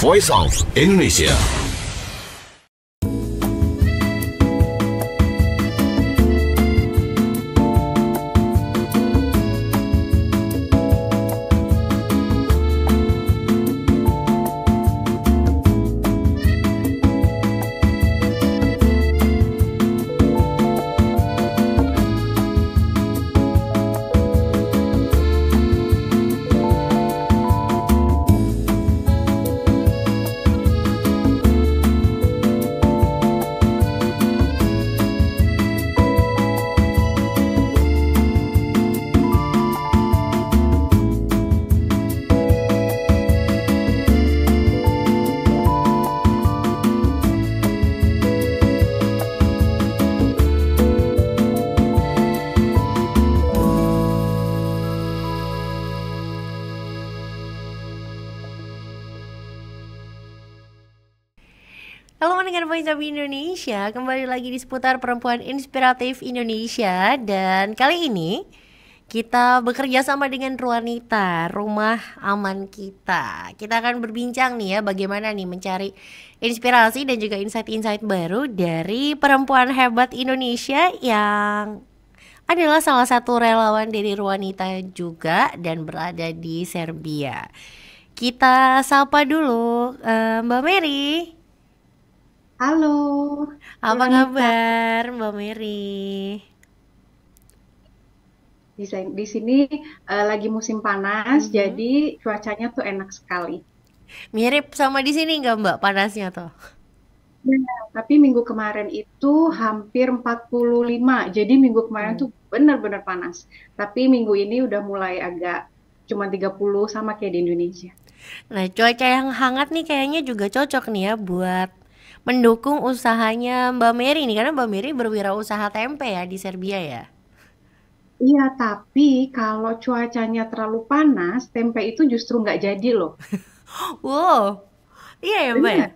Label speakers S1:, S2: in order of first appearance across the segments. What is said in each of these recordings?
S1: Voice of Indonesia. Poin Indonesia Kembali lagi di seputar perempuan inspiratif Indonesia Dan kali ini kita bekerja sama dengan Ruanita, rumah aman kita Kita akan berbincang nih ya bagaimana nih mencari inspirasi dan juga insight-insight baru Dari perempuan hebat Indonesia yang adalah salah satu relawan dari Ruanita juga dan berada di Serbia kita sapa dulu uh, Mbak Mary. Halo. Apa kabar Mbak Mary? Di, di sini
S2: uh, lagi musim panas, mm jadi cuacanya tuh enak sekali. Mirip
S1: sama di sini nggak Mbak panasnya tuh?
S2: Ya, tapi minggu kemarin itu hampir 45, jadi minggu kemarin hmm. tuh benar-benar panas. Tapi minggu ini
S1: udah mulai agak cuma 30 sama kayak di Indonesia. Nah, cuaca yang hangat nih kayaknya juga cocok nih ya buat mendukung usahanya Mbak Mary nih karena Mbak Mary berwirausaha tempe ya di Serbia ya.
S2: Iya, tapi kalau cuacanya terlalu panas, tempe itu justru nggak jadi loh. wow, iya ya Mbak. Iya.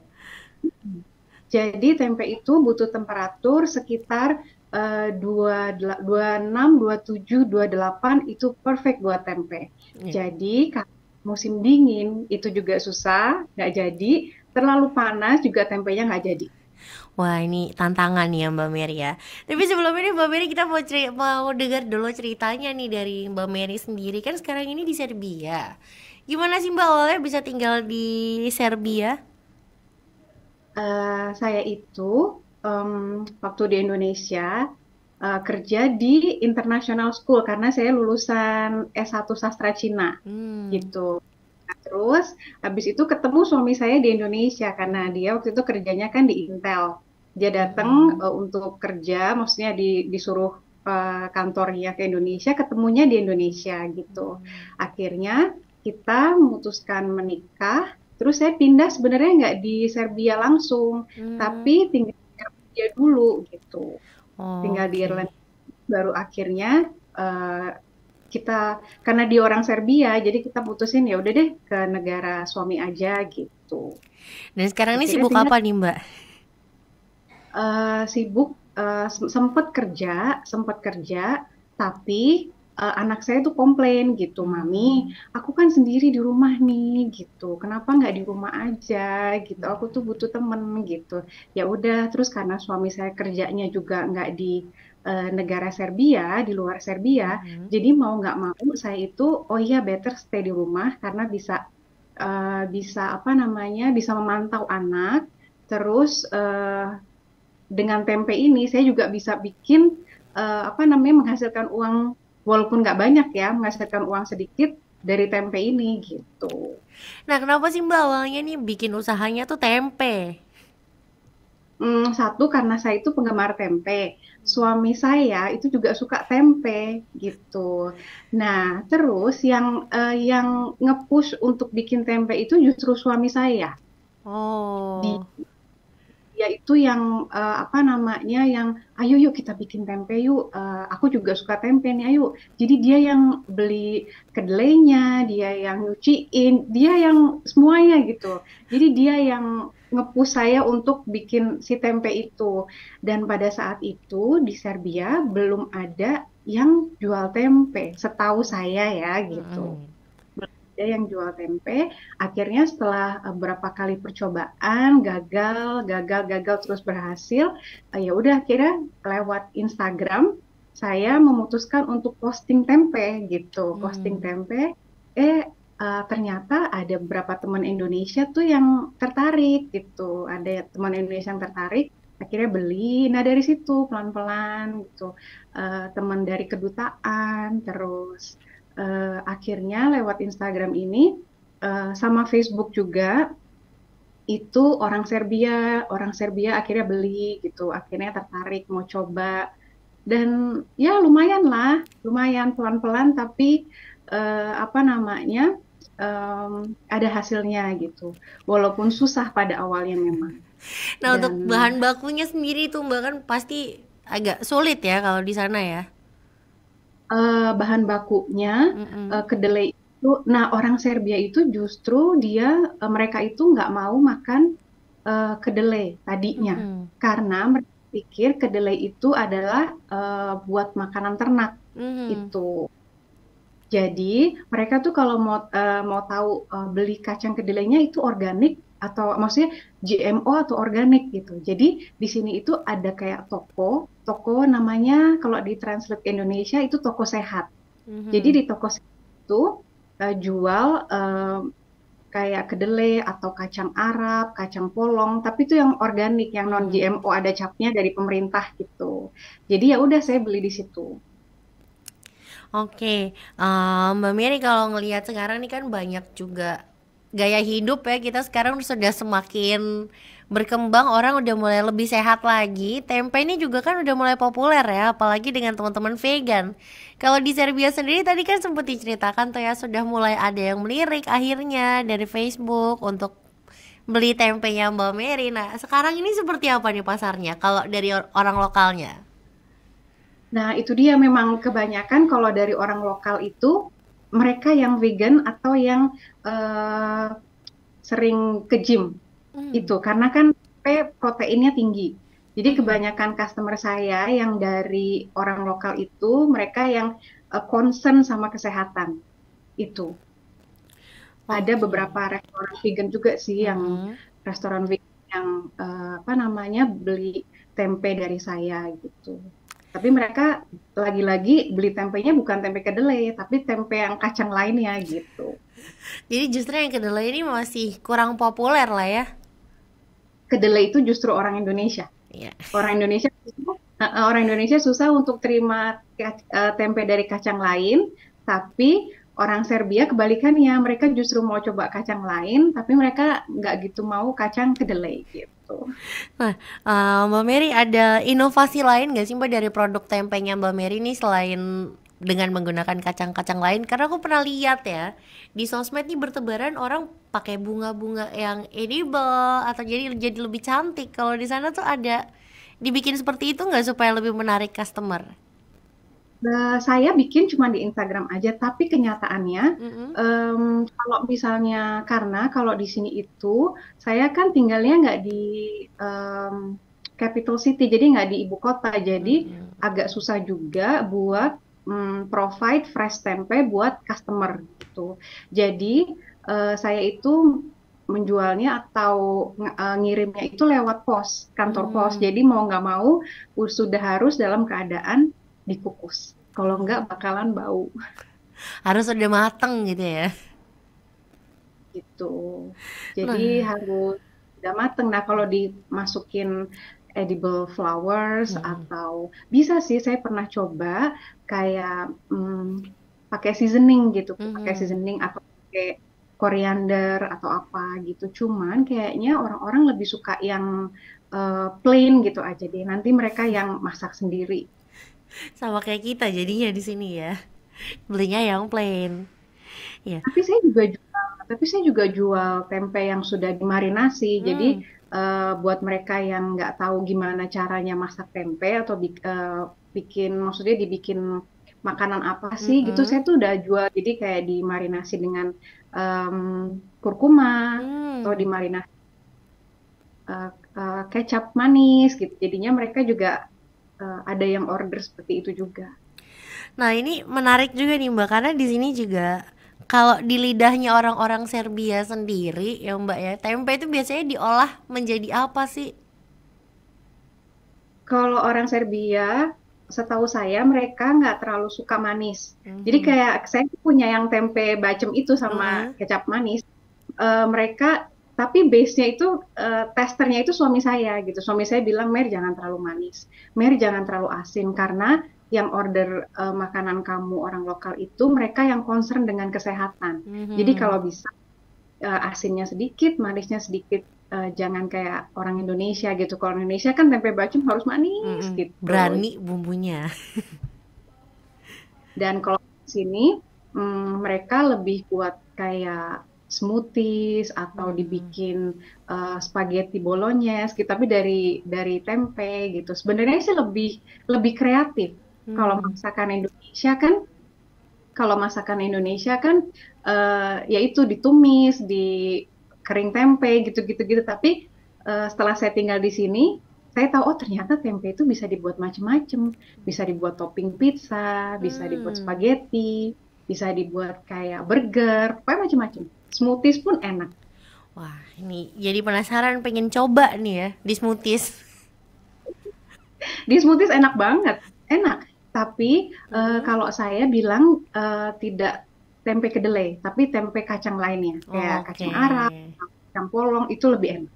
S2: Jadi tempe itu butuh temperatur sekitar eh, dua enam dua tujuh itu perfect buat tempe. Iya. Jadi musim dingin itu juga susah nggak
S1: jadi, terlalu
S2: panas juga tempenya nggak jadi.
S1: Wah ini tantangan nih ya Mbak Mary ya Tapi sebelum ini Mbak Mary kita mau, mau dengar dulu ceritanya nih dari Mbak Mary sendiri Kan sekarang ini di Serbia Gimana sih Mbak Oleh bisa tinggal di Serbia? Uh, saya itu um, waktu
S2: di Indonesia uh, kerja di international school karena saya lulusan S1 sastra Cina hmm. gitu. Terus habis itu ketemu suami saya di Indonesia karena dia waktu itu kerjanya kan di Intel. Dia datang uh, hmm. eh, untuk kerja, maksudnya di, disuruh uh, eh, kantornya ke Indonesia, ketemunya di Indonesia gitu. Akhirnya kita memutuskan menikah. Terus saya pindah sebenarnya nggak di Serbia langsung, hmm. tapi tinggal di Serbia dulu gitu. Oh, tinggal di Irlandia. Baru akhirnya uh, kita karena di orang Serbia jadi kita putusin ya udah deh ke negara suami aja gitu.
S1: Dan sekarang ini sibuk apa nih Mbak?
S2: Uh, sibuk uh, eh, sempat kerja sempat kerja tapi uh, anak saya tuh komplain gitu mami aku kan sendiri di rumah nih gitu kenapa nggak di rumah aja gitu aku tuh butuh temen gitu ya udah terus karena suami saya kerjanya juga nggak di Eh, negara Serbia di luar Serbia hmm jadi mau nggak mau saya itu oh iya better stay di rumah karena bisa uh, bisa apa namanya bisa memantau anak terus uh, dengan tempe ini saya juga bisa bikin uh, apa namanya menghasilkan uang walaupun nggak banyak ya menghasilkan uang sedikit dari tempe ini gitu.
S1: Nah kenapa sih mbak awalnya nih bikin usahanya tuh tempe?
S2: Hmm, satu karena saya itu penggemar tempe. Suami saya itu juga suka tempe gitu. Nah, terus yang uh, yang ngepush untuk bikin tempe itu justru suami saya. Oh. Di, yaitu yang uh, apa namanya yang ayo yuk kita bikin tempe yuk uh, aku juga suka tempe nih ayo jadi dia yang beli kedelainya dia yang nyuciin dia yang semuanya gitu jadi dia yang ngepus saya untuk bikin si tempe itu dan pada saat itu di Serbia belum ada yang jual tempe setahu saya ya gitu hmm ada yang jual tempe. Akhirnya setelah beberapa eh, kali percobaan, gagal, gagal, gagal terus berhasil, eh, ya udah akhirnya lewat Instagram saya memutuskan untuk posting tempe gitu, hmm. posting tempe. Eh uh, ternyata ada beberapa teman Indonesia tuh yang tertarik gitu, ada teman Indonesia yang tertarik akhirnya beli. Nah dari situ pelan-pelan gitu, uh, teman dari kedutaan terus uh, akhirnya lewat Instagram ini uh, sama Facebook juga itu orang Serbia, orang Serbia akhirnya beli gitu, akhirnya tertarik mau coba dan ya lumayan lah, lumayan pelan-pelan tapi uh, apa namanya um, ada hasilnya gitu,
S1: walaupun susah pada awalnya memang. Nah dan, untuk bahan bakunya sendiri itu bahkan pasti agak sulit ya kalau di sana ya? uh, bahan bakunya
S2: mm -hmm. uh, kedelai itu. Nah, orang Serbia itu justru dia uh, mereka itu nggak mau makan uh, kedelai tadinya mm -hmm. karena mereka pikir kedelai itu adalah uh, buat makanan ternak
S1: mm -hmm. itu.
S2: Jadi mereka tuh kalau mau uh, mau tahu uh, beli kacang kedelainya itu organik atau maksudnya GMO atau organik gitu. Jadi di sini itu ada kayak toko, toko namanya kalau di translate Indonesia itu toko sehat. Mm-hmm. Jadi di toko sehat itu uh, jual uh, kayak kedelai atau kacang Arab, kacang polong, tapi itu yang organik, yang non mm-hmm. GMO ada capnya dari pemerintah gitu. Jadi ya udah saya beli di situ.
S1: Oke, okay. uh, eh, Mbak Miri kalau ngelihat sekarang ini kan banyak juga gaya hidup ya kita sekarang sudah semakin berkembang orang udah mulai lebih sehat lagi tempe ini juga kan udah mulai populer ya apalagi dengan teman-teman vegan kalau di Serbia sendiri tadi kan sempat diceritakan tuh ya sudah mulai ada yang melirik akhirnya dari Facebook untuk beli tempenya Mbak Mary nah sekarang ini seperti apa nih pasarnya kalau dari orang lokalnya
S2: Nah, itu dia memang kebanyakan kalau dari orang lokal itu mereka yang vegan atau yang uh, sering ke gym hmm. itu karena kan proteinnya tinggi. Jadi hmm. kebanyakan customer saya yang dari orang lokal itu mereka yang uh, concern sama kesehatan itu. Okay. Ada beberapa restoran vegan juga sih yang hmm. restoran vegan yang uh, apa namanya beli tempe dari saya gitu. Tapi mereka lagi-lagi beli tempenya bukan tempe kedelai, tapi tempe yang kacang lainnya gitu. Jadi justru yang kedelai
S1: ini masih
S2: kurang populer lah ya. Kedelai itu justru orang Indonesia. Yeah. Orang Indonesia eh, orang Indonesia susah untuk terima eh, tempe dari kacang lain, tapi orang Serbia kebalikannya mereka justru mau coba kacang lain tapi mereka nggak
S1: gitu mau kacang kedelai gitu. Nah, uh, Mbak Mary ada inovasi lain nggak sih Mbak dari produk tempenya Mbak Mary ini selain dengan menggunakan kacang-kacang lain karena aku pernah lihat ya di sosmed ini bertebaran orang pakai bunga-bunga yang edible atau jadi jadi lebih cantik kalau di sana tuh ada dibikin seperti itu nggak supaya lebih menarik customer?
S2: uh, saya bikin cuma di Instagram aja, tapi kenyataannya mm-hmm. um, kalau misalnya karena kalau di sini itu saya kan tinggalnya nggak di um, capital city, jadi nggak di ibu kota, jadi mm-hmm. agak susah juga buat um, provide fresh tempe buat customer gitu. Jadi uh, saya itu menjualnya atau eh, ngirimnya itu lewat pos kantor hmm. pos mm. jadi mau nggak mau sudah
S1: harus dalam keadaan
S2: dikukus. Kalau enggak bakalan bau.
S1: Harus udah mateng gitu ya. Gitu. Jadi nah.
S2: harus udah mateng. Nah, kalau dimasukin edible flowers hmm. atau bisa sih saya pernah coba kayak hmm, pakai seasoning gitu, hmm. pakai seasoning atau pakai koriander atau apa gitu. Cuman kayaknya orang-orang lebih suka yang uh, plain gitu aja deh. Nanti mereka yang masak sendiri
S1: sama kayak kita jadinya di sini ya
S2: belinya yang plain ya tapi saya juga jual tapi saya juga jual tempe yang sudah dimarinasi hmm. jadi uh, buat mereka yang nggak tahu gimana caranya masak tempe atau bi uh, eh, bikin maksudnya dibikin makanan apa sih -hmm. gitu saya tuh udah jual jadi kayak dimarinasi dengan um, kurkuma mm. atau dimarinasi uh, uh, kecap manis gitu jadinya mereka juga uh, ada yang order seperti itu juga.
S1: Nah ini menarik juga nih mbak karena di sini juga kalau di lidahnya orang-orang Serbia sendiri ya mbak ya tempe itu biasanya diolah menjadi apa sih? Kalau orang
S2: Serbia setahu saya mereka nggak terlalu suka manis. Mm -hmm. Jadi kayak saya punya yang tempe bacem itu sama mm -hmm. kecap manis. Uh, mereka tapi base-nya itu uh, testernya itu suami saya gitu. Suami saya bilang, "Mer, jangan terlalu manis. Mer, jangan terlalu asin karena yang order uh, makanan kamu orang lokal itu mereka yang concern dengan kesehatan.
S1: Mm-hmm. Jadi kalau
S2: bisa uh, asinnya sedikit, manisnya sedikit. Uh, jangan kayak orang Indonesia gitu. Kalau Indonesia kan tempe bacem harus manis mm-hmm. gitu. Berani
S1: bumbunya.
S2: Dan kalau sini um, mereka lebih kuat kayak smoothies atau hmm. dibikin uh, spaghetti bolognese gitu tapi dari dari tempe gitu sebenarnya sih lebih lebih kreatif hmm. kalau masakan Indonesia kan kalau masakan Indonesia kan uh, eh, yaitu ditumis di kering tempe gitu-gitu gitu tapi uh, setelah saya tinggal di sini saya tahu oh ternyata tempe itu bisa dibuat macam-macam bisa dibuat topping pizza bisa hmm. dibuat spaghetti bisa dibuat kayak burger pokoknya macam-macam smoothies pun enak.
S1: Wah, ini jadi penasaran pengen coba nih ya di smoothies.
S2: di smoothies enak banget, enak. Tapi eh, hmm. uh, kalau saya bilang uh, tidak
S1: tempe kedelai, tapi tempe kacang lainnya, ya, oh, kayak okay. kacang arah, kacang polong itu lebih enak.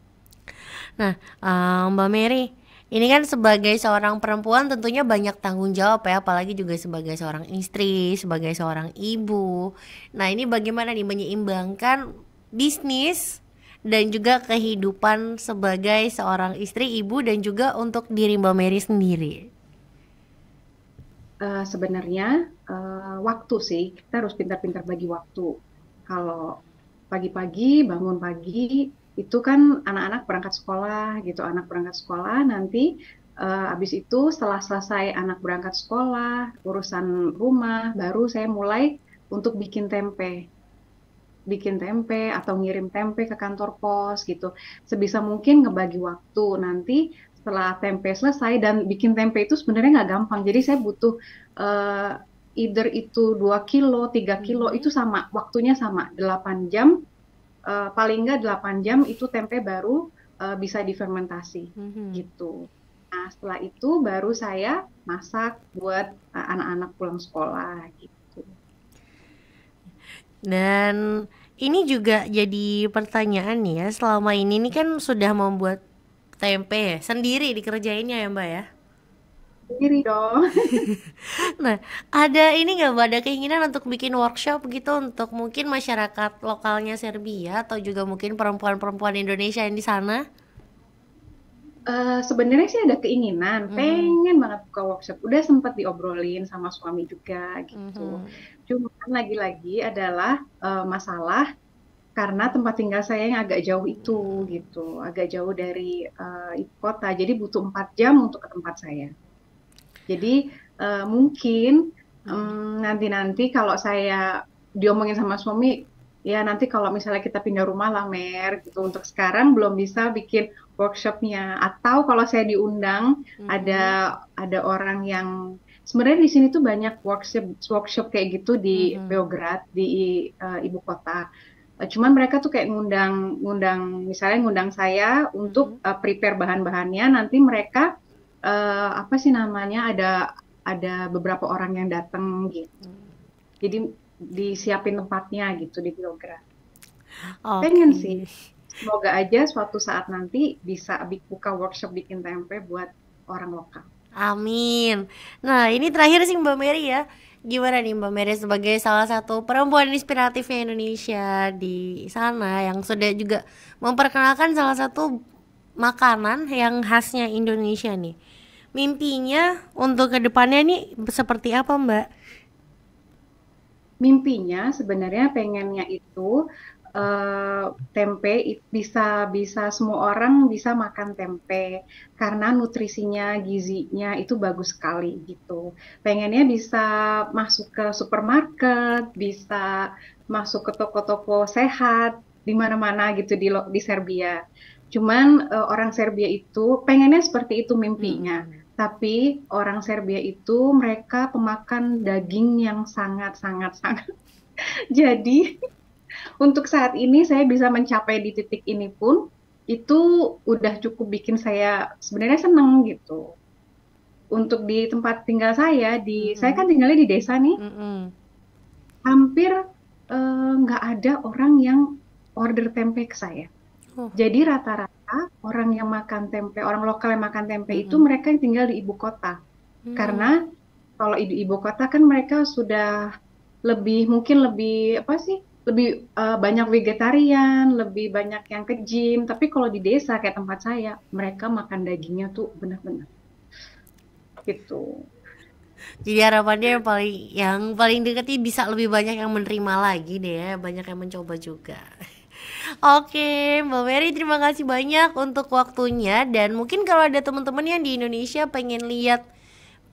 S1: Nah, uh, Mbak Mary, ini kan sebagai seorang perempuan tentunya banyak tanggung jawab ya, apalagi juga sebagai seorang istri, sebagai seorang ibu. Nah, ini bagaimana nih menyeimbangkan bisnis dan juga kehidupan sebagai seorang istri, ibu dan juga untuk diri Mbak Mary sendiri? Uh, sebenarnya uh, waktu sih kita
S2: harus pintar-pintar bagi waktu. Kalau pagi-pagi bangun pagi itu kan anak-anak berangkat sekolah gitu anak berangkat sekolah nanti uh, eh, abis itu setelah selesai anak berangkat sekolah urusan rumah baru saya mulai untuk bikin tempe bikin tempe atau ngirim tempe ke kantor pos gitu sebisa mungkin ngebagi waktu nanti setelah tempe selesai dan bikin tempe itu sebenarnya nggak gampang jadi saya butuh uh, either itu 2 kilo, 3 kilo, mm-hmm. itu sama, waktunya sama, 8 jam uh, paling nggak 8 jam itu tempe baru uh, bisa difermentasi mm -hmm. gitu. Nah setelah itu baru saya masak buat eh, anak-anak uh, pulang sekolah gitu.
S1: Dan ini juga jadi pertanyaan ya selama ini ini kan sudah membuat tempe ya sendiri dikerjainnya ya mbak ya? sendiri dong. nah, ada ini nggak ada keinginan untuk bikin workshop gitu untuk mungkin masyarakat lokalnya Serbia atau juga mungkin perempuan-perempuan Indonesia yang di sana?
S2: Uh, sebenarnya sih ada keinginan, hmm. pengen banget buka workshop. Udah sempat diobrolin sama suami juga gitu. Hmm. Cuman lagi-lagi adalah uh, masalah karena tempat tinggal saya yang agak jauh itu gitu, agak jauh dari uh, kota. Jadi butuh empat jam untuk ke tempat saya. Jadi uh, mungkin um, nanti-nanti kalau saya diomongin sama suami, ya nanti kalau misalnya kita pindah rumah lah Mer, gitu. Untuk sekarang belum bisa bikin workshopnya. Atau kalau saya diundang, mm-hmm. ada ada orang yang sebenarnya di sini tuh banyak workshop workshop kayak gitu di mm-hmm. Beograd di uh, ibu kota cuman mereka tuh kayak ngundang ngundang misalnya ngundang saya untuk uh, prepare bahan-bahannya nanti mereka uh, apa sih namanya ada ada beberapa orang yang datang gitu. Jadi disiapin tempatnya gitu di Bilogra. Okay. Pengen sih. Semoga aja
S1: suatu saat nanti bisa buka workshop bikin tempe buat orang lokal. Amin. Nah, ini terakhir sih Mbak Mary ya. Gimana nih Mbak Mary sebagai salah satu perempuan inspiratifnya Indonesia di sana yang sudah juga memperkenalkan salah satu makanan yang khasnya Indonesia nih. Mimpinya untuk kedepannya nih seperti apa Mbak? Mimpinya
S2: sebenarnya pengennya itu Uh, tempe bisa bisa semua orang bisa makan tempe karena nutrisinya gizinya itu bagus sekali gitu pengennya bisa masuk ke supermarket bisa masuk ke toko-toko sehat di mana-mana gitu di di Serbia Cuman uh, orang Serbia itu pengennya seperti itu mimpinya. Hmm, hmm. Tapi orang Serbia itu mereka pemakan daging yang sangat-sangat sangat. Jadi untuk saat ini saya bisa mencapai di titik ini pun itu udah cukup bikin saya sebenarnya seneng gitu. Untuk di tempat tinggal saya di hmm. hmm. saya kan tinggalnya di desa nih. Hmm. hmm. Hampir eh, nggak uh, ada orang yang order tempe ke saya Oh. Jadi rata-rata orang yang makan tempe, orang lokal yang makan tempe hmm. itu mereka yang tinggal di ibu kota. Hmm. Karena kalau di ibu kota kan mereka sudah lebih mungkin lebih apa sih? lebih uh, banyak vegetarian, lebih banyak yang ke gym. Tapi
S1: kalau di desa kayak tempat saya, mereka makan dagingnya tuh benar-benar gitu. Jadi harapannya yang paling yang paling dekatnya bisa lebih banyak yang menerima lagi deh, ya, banyak yang mencoba juga. Oke, Mbak Mary terima kasih banyak untuk waktunya dan mungkin kalau ada teman-teman yang di Indonesia pengen lihat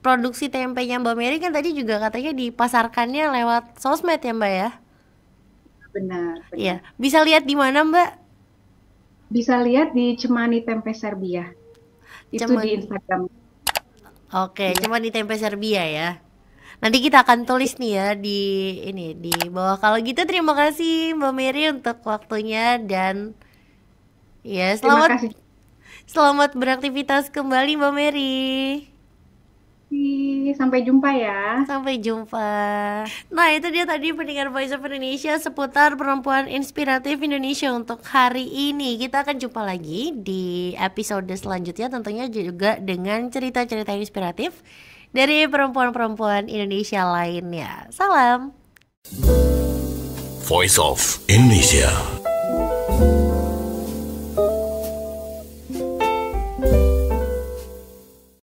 S1: produksi tempenya Mbak Mary kan tadi juga katanya dipasarkannya lewat sosmed ya Mbak ya? Benar. Iya, bisa lihat di mana Mbak? Bisa lihat
S2: di Cemani Tempe Serbia.
S1: Itu di Instagram. Oke, ya. Cemani Tempe Serbia ya. Nanti kita akan tulis nih ya di ini di bawah. Kalau gitu terima kasih Mbak Mary untuk waktunya dan ya selamat selamat beraktivitas kembali Mbak Mary. Sampai jumpa ya. Sampai jumpa. Nah, itu dia tadi pendengar Voice of Indonesia seputar perempuan inspiratif Indonesia untuk hari ini. Kita akan jumpa lagi di episode selanjutnya tentunya juga dengan cerita-cerita inspiratif dari perempuan-perempuan Indonesia lainnya. Salam. Voice of Indonesia.